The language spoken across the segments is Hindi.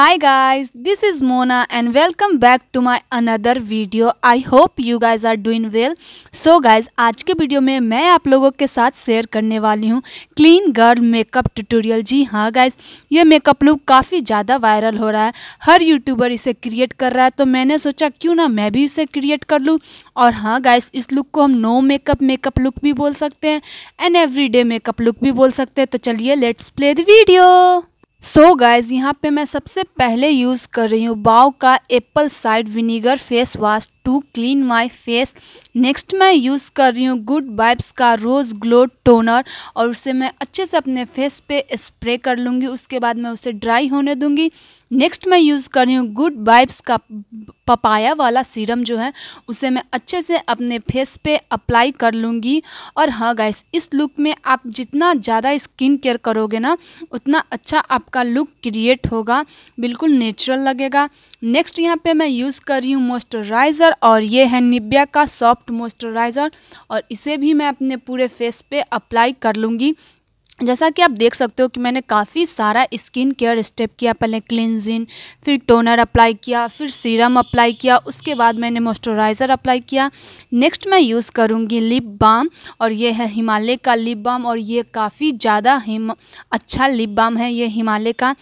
hi guys this is Mona and welcome back to my another video I hope you guys are doing well so guys आज के वीडियो में मैं आप लोगों के साथ शेयर करने वाली हूँ क्लीन गर्ल मेकअप ट्यूटोरियल जी हाँ गाइज ये मेकअप लुक काफ़ी ज़्यादा वायरल हो रहा है हर यूट्यूबर इसे क्रिएट कर रहा है तो मैंने सोचा क्यों ना मैं भी इसे क्रिएट कर लूँ और हाँ गाइज इस लुक को हम नो मेकअप मेकअप लुक भी बोल सकते हैं एंड एवरीडे मेकअप लुक भी बोल सकते हैं तो चलिए let's play the video so so guys यहाँ पे मैं सबसे पहले यूज़ कर रही हूँ बाव का apple cider vinegar face wash to clean my face next मैं यूज़ कर रही हूँ गुड वाइब्स का रोज़ ग्लो टोनर और उसे मैं अच्छे से अपने फेस पे स्प्रे कर लूँगी उसके बाद मैं उसे ड्राई होने दूँगी नेक्स्ट मैं यूज़ कर रही हूँ गुड वाइब्स का पपाया वाला सीरम जो है उसे मैं अच्छे से अपने फेस पे अप्लाई कर लूँगी और हाँ गाइस इस लुक में आप जितना ज़्यादा स्किन केयर करोगे ना उतना अच्छा आपका लुक क्रिएट होगा बिल्कुल नेचुरल लगेगा नेक्स्ट यहाँ पे मैं यूज़ कर रही हूँ मॉइस्चराइज़र और ये है निब्या का सॉफ्ट मॉइस्चराइज़र और इसे भी मैं अपने पूरे फेस पर अप्लाई कर लूँगी जैसा कि आप देख सकते हो कि मैंने काफ़ी सारा स्किन केयर स्टेप किया पहले क्लिनजिंग फिर टोनर अप्लाई किया फिर सीरम अप्लाई किया उसके बाद मैंने मॉइस्चराइज़र अप्लाई किया नेक्स्ट मैं यूज़ करूँगी लिप बाम और ये है हिमालय का लिप बाम और ये काफ़ी ज़्यादा हिम अच्छा लिप बाम है ये हिमालय का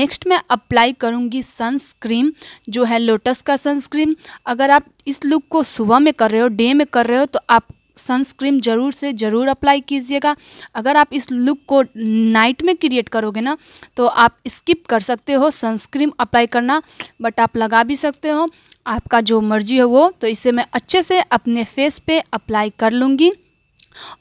नेक्स्ट मैं अप्लाई करूँगी सनस्क्रीम जो है लोटस का सनस्क्रीम अगर आप इस लुक को सुबह में कर रहे हो डे में कर रहे हो तो आप सनस्क्रीम ज़रूर से ज़रूर अप्लाई कीजिएगा अगर आप इस लुक को नाइट में क्रिएट करोगे ना तो आप स्किप कर सकते हो सनस्क्रीम अप्लाई करना बट आप लगा भी सकते हो आपका जो मर्जी हो वो तो इसे मैं अच्छे से अपने फेस पे अप्लाई कर लूँगी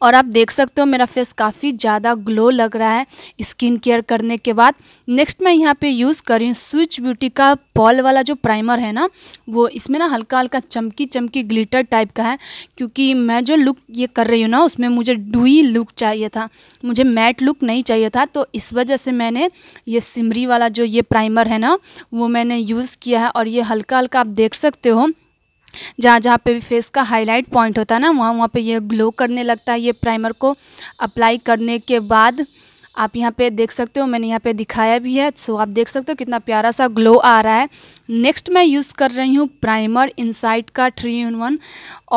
और आप देख सकते हो मेरा फेस काफ़ी ज़्यादा ग्लो लग रहा है स्किन केयर करने के बाद नेक्स्ट मैं यहाँ पे यूज़ कर रही हूँ स्विच ब्यूटी का पॉल वाला जो प्राइमर है ना वो इसमें ना हल्का हल्का चमकी चमकी ग्लिटर टाइप का है क्योंकि मैं जो लुक ये कर रही हूँ ना उसमें मुझे डुई लुक चाहिए था मुझे मैट लुक नहीं चाहिए था तो इस वजह से मैंने ये सिमरी वाला जो ये प्राइमर है ना वो मैंने यूज़ किया है और ये हल्का हल्का आप देख सकते हो जहाँ जहाँ पे भी फेस का हाईलाइट पॉइंट होता है ना वहाँ वहाँ पे ये ग्लो करने लगता है ये प्राइमर को अप्लाई करने के बाद आप यहाँ पे देख सकते हो मैंने यहाँ पे दिखाया भी है सो आप देख सकते हो कितना प्यारा सा ग्लो आ रहा है नेक्स्ट मैं यूज़ कर रही हूँ प्राइमर इनसाइट का थ्री इन वन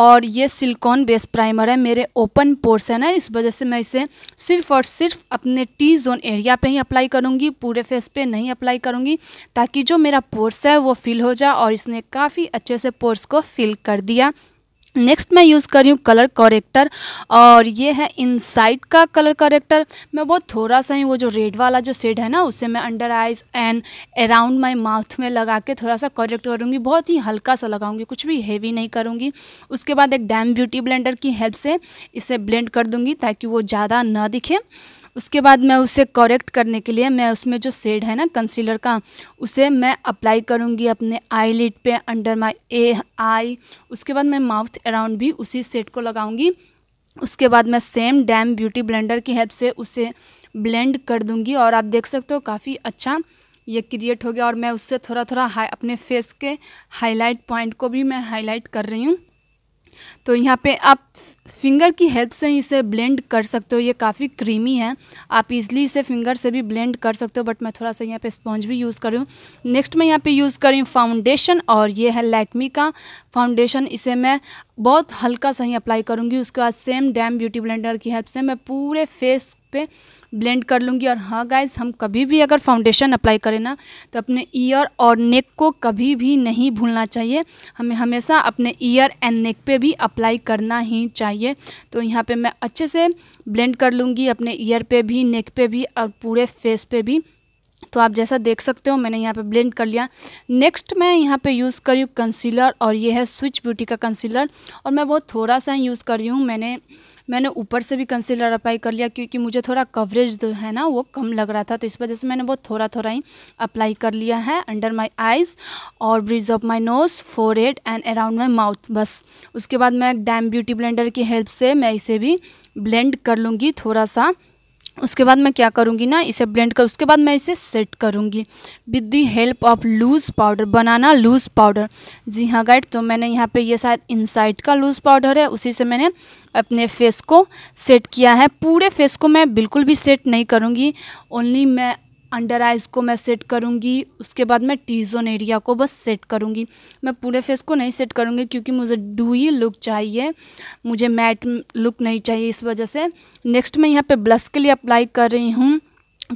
और ये सिलिकॉन बेस प्राइमर है मेरे ओपन पोर्सन है इस वजह से मैं इसे सिर्फ और सिर्फ अपने टी जोन एरिया पे ही अप्लाई करूँगी पूरे फेस पे नहीं अप्लाई करूँगी ताकि जो मेरा पोर्स है वो फिल हो जाए और इसने काफ़ी अच्छे से पोर्स को फिल कर दिया नेक्स्ट मैं यूज़ कर रही हूँ कलर करेक्टर और ये है इनसाइड का कलर करेक्टर मैं बहुत थोड़ा सा ही वो जो रेड वाला जो शेड है ना उसे मैं under eyes and around my mouth में लगा के थोड़ा सा करेक्ट करूँगी बहुत ही हल्का सा लगाऊंगी कुछ भी हेवी नहीं करूँगी उसके बाद एक डैम ब्यूटी ब्लेंडर की हेल्प से इसे ब्लेंड कर दूँगी ताकि वो ज़्यादा ना दिखे उसके बाद मैं उसे करेक्ट करने के लिए मैं उसमें जो सेड है ना कंसीलर का उसे मैं अप्लाई करूँगी अपने आई लिड पर अंडर माई ए आई उसके बाद मैं माउथ अराउंड भी उसी सेड को लगाऊँगी उसके बाद मैं सेम डैम ब्यूटी ब्लेंडर की हेल्प से उसे ब्लेंड कर दूँगी और आप देख सकते हो काफ़ी अच्छा ये क्रिएट हो गया और मैं उससे थोड़ा थोड़ा हाई अपने फेस के हाईलाइट पॉइंट को भी मैं हाईलाइट कर रही हूँ तो यहाँ पे आप फिंगर की हेल्प से ही इसे ब्लेंड कर सकते हो ये काफ़ी क्रीमी है आप इजली इसे फिंगर से भी ब्लेंड कर सकते हो बट मैं थोड़ा सा यहाँ पे स्पॉन्ज भी यूज़ करूँ नेक्स्ट मैं यहाँ पे यूज़ करी फाउंडेशन और ये है लैक्मी का फाउंडेशन इसे मैं बहुत हल्का सा ही अप्लाई करूँगी उसके बाद सेम डैम ब्यूटी ब्लेंडर की हेल्प से मैं पूरे फेस पे ब्लेंड कर लूँगी और हाँ गाइज हम कभी भी अगर फाउंडेशन अप्लाई करें ना तो अपने ईयर और नेक को कभी भी नहीं भूलना चाहिए हमें हमेशा अपने ईयर एंड नेक पे भी अप्लाई करना ही चाहिए चाहिए तो यहाँ पे मैं अच्छे से ब्लेंड कर लूँगी अपने ईयर पे भी नेक पे भी और पूरे फेस पे भी तो आप जैसा देख सकते हो मैंने यहाँ पे ब्लेंड कर लिया नेक्स्ट मैं यहाँ पे यूज़ कर रही हूँ कंसीलर और ये है स्विच ब्यूटी का कंसीलर और मैं बहुत थोड़ा सा यूज़ कर रही हूँ मैंने मैंने ऊपर से भी कंसीलर अप्लाई कर लिया क्योंकि मुझे थोड़ा कवरेज जो है ना वो कम लग रहा था तो इस वजह से मैंने बहुत थोड़ा थोड़ा ही अप्लाई कर लिया है अंडर माई आइज़ और bridge of my nose forehead and around my mouth बस उसके बाद मैं डैम ब्यूटी ब्लेंडर की हेल्प से मैं इसे भी ब्लेंड कर लूँगी थोड़ा सा उसके बाद मैं क्या करूँगी ना इसे ब्लेंड कर उसके बाद मैं इसे सेट करूँगी with the help of loose powder banana loose powder जी हाँ गाइड तो मैंने यहाँ पे ये शायद इनसाइड का लूज़ पाउडर है उसी से मैंने अपने फेस को सेट किया है पूरे फेस को मैं बिल्कुल भी सेट नहीं करूँगी ओनली मैं अंडर आइज़ को मैं सेट करूँगी उसके बाद मैं टी जोन एरिया को बस सेट करूँगी मैं पूरे फेस को नहीं सेट करूँगी क्योंकि मुझे डूई लुक चाहिए मुझे मैट लुक नहीं चाहिए इस वजह से नेक्स्ट मैं यहाँ पे ब्लश के लिए अप्लाई कर रही हूँ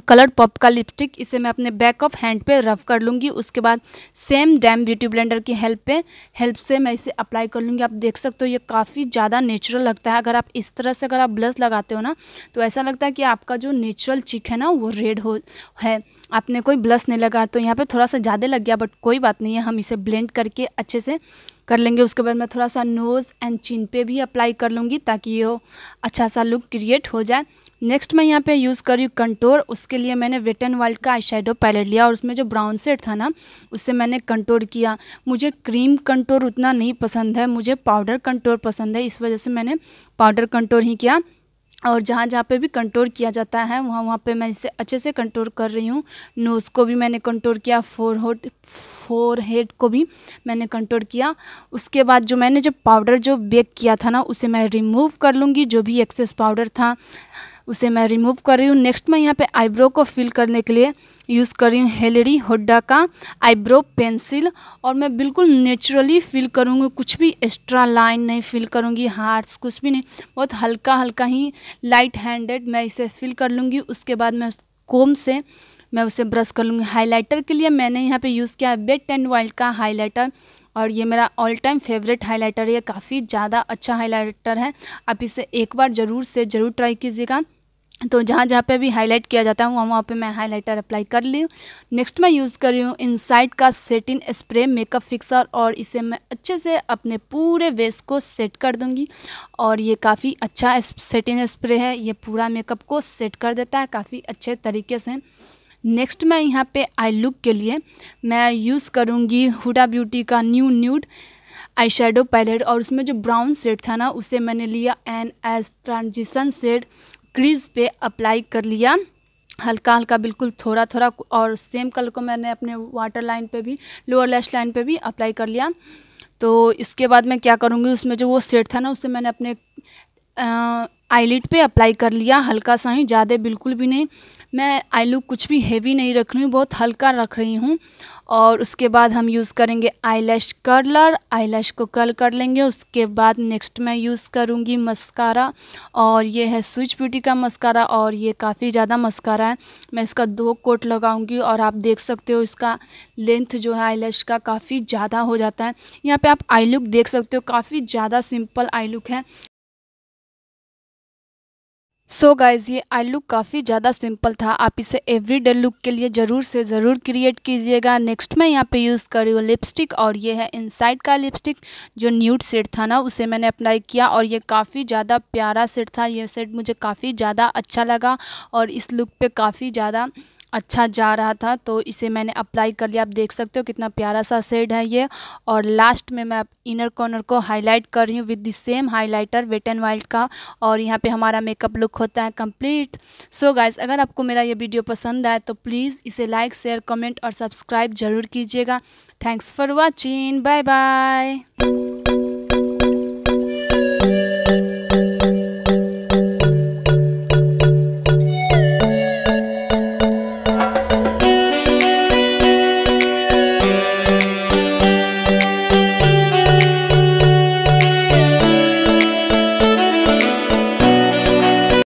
कलर पॉप का लिपस्टिक इसे मैं अपने बैक ऑफ हैंड पे रफ कर लूँगी उसके बाद सेम डैम ब्यूटी ब्लेंडर की हेल्प पे हेल्प से मैं इसे अप्लाई कर लूँगी आप देख सकते हो ये काफ़ी ज़्यादा नेचुरल लगता है अगर आप इस तरह से अगर आप ब्लश लगाते हो ना तो ऐसा लगता है कि आपका जो नेचुरल चिक है ना वो रेड हो है आपने कोई ब्लश नहीं लगा तो यहाँ पर थोड़ा सा ज़्यादा लग गया बट कोई बात नहीं है हम इसे ब्लेंड करके अच्छे से कर लेंगे उसके बाद मैं थोड़ा सा नोज़ एंड चिन पे भी अप्लाई कर लूँगी ताकि ये अच्छा सा लुक क्रिएट हो जाए नेक्स्ट मैं यहाँ पे यूज़ कर रही हूँ कंटोर उसके लिए मैंने वेट एंड वाइल्ड का आई पैलेट लिया और उसमें जो ब्राउन सेट था ना उससे मैंने कंटोर किया मुझे क्रीम कंटोर उतना नहीं पसंद है मुझे पाउडर कंटोर पसंद है इस वजह से मैंने पाउडर कंटोर ही किया और जहाँ जहाँ पे भी कंट्रोल किया जाता है वहाँ वहाँ पे मैं इसे अच्छे से कंट्रोल कर रही हूँ नोज़ को भी मैंने कंट्रोल किया फोर होट फोर हेड को भी मैंने कंट्रोल किया उसके बाद जो मैंने जो पाउडर जो बेक किया था ना उसे मैं रिमूव कर लूँगी जो भी एक्सेस पाउडर था उसे मैं रिमूव कर रही हूँ नेक्स्ट मैं यहाँ पे आईब्रो को फिल करने के लिए यूज़ कर रही हूँ हेलरी होड्डा का आईब्रो पेंसिल और मैं बिल्कुल नेचुरली फिल करूँगी कुछ भी एक्स्ट्रा लाइन नहीं फिल करूँगी हार्ट्स कुछ भी नहीं बहुत हल्का हल्का ही लाइट हैंडेड मैं इसे फिल कर लूँगी उसके बाद मैं कोम से मैं उसे ब्रश कर लूँगी हाईलाइटर के लिए मैंने यहाँ पे यूज़ किया है बेट एंड वाइल्ड का हाईलाइटर और ये मेरा ऑल टाइम फेवरेट हाइलाइटर है काफ़ी ज़्यादा अच्छा हाइलाइटर है आप इसे एक बार ज़रूर से ज़रूर ट्राई कीजिएगा तो जहाँ जहाँ पे भी हाईलाइट किया जाता है वहाँ वहाँ पे मैं हाईलाइटर अप्लाई कर ली नेक्स्ट मैं यूज़ कर रही हूँ इनसाइड का सेटिन स्प्रे मेकअप फिक्सर और इसे मैं अच्छे से अपने पूरे वेस को सेट कर दूँगी और ये काफ़ी अच्छा सेटिन स्प्रे है ये पूरा मेकअप को सेट कर देता है काफ़ी अच्छे तरीके से नेक्स्ट मैं यहाँ पे आई लुक के लिए मैं यूज़ करूँगी हुडा ब्यूटी का new nude eye shadow palette और उसमें जो ब्राउन शेड था ना उसे मैंने लिया and as transition shade crease पे अप्लाई कर लिया हल्का हल्का बिल्कुल थोड़ा थोड़ा और सेम कलर को मैंने अपने वाटर लाइन पे भी लोअर लैश लाइन पे भी अप्लाई कर लिया तो इसके बाद मैं क्या करूँगी उसमें जो वो सेट था ना उसे मैंने अपने आईलिट पे अप्लाई कर लिया हल्का सा ही ज़्यादा बिल्कुल भी नहीं मैं आई लुक कुछ भी हेवी नहीं रख रही हूँ बहुत हल्का रख रही हूँ और उसके बाद हम यूज़ करेंगे आई लैश कर्लर आई लैश को कर्ल कर लेंगे उसके बाद नेक्स्ट मैं यूज़ करूँगी मस्कारा और ये है स्विच ब्यूटी का मस्कारा और ये काफ़ी ज़्यादा मस्कारा है मैं इसका दो कोट लगाऊंगी और आप देख सकते हो इसका लेंथ जो है आई का काफ़ी ज़्यादा हो जाता है यहाँ पे आप आई लुक देख सकते हो काफ़ी ज़्यादा सिंपल आई लुक है सो so गाइज ये आई लुक काफ़ी ज़्यादा सिंपल था आप इसे एवरीडे लुक के लिए ज़रूर से ज़रूर क्रिएट कीजिएगा नेक्स्ट मैं यहाँ पे यूज़ कर रही हूँ लिपस्टिक और ये है इनसाइड का लिपस्टिक जो न्यूड सेट था ना उसे मैंने अप्लाई किया और ये काफ़ी ज़्यादा प्यारा सेट था ये सेट मुझे काफ़ी ज़्यादा अच्छा लगा और इस लुक पर काफ़ी ज़्यादा अच्छा जा रहा था तो इसे मैंने अप्लाई कर लिया आप देख सकते हो कितना प्यारा सा शेड है ये और लास्ट में मैं इनर कॉर्नर को हाईलाइट कर रही हूँ with the same highlighter Wet and Wild का और यहाँ पे हमारा मेकअप लुक होता है कंप्लीट सो गाइज अगर आपको मेरा ये वीडियो पसंद आए तो प्लीज़ इसे लाइक शेयर कमेंट और सब्सक्राइब ज़रूर कीजिएगा thanks for watching bye bye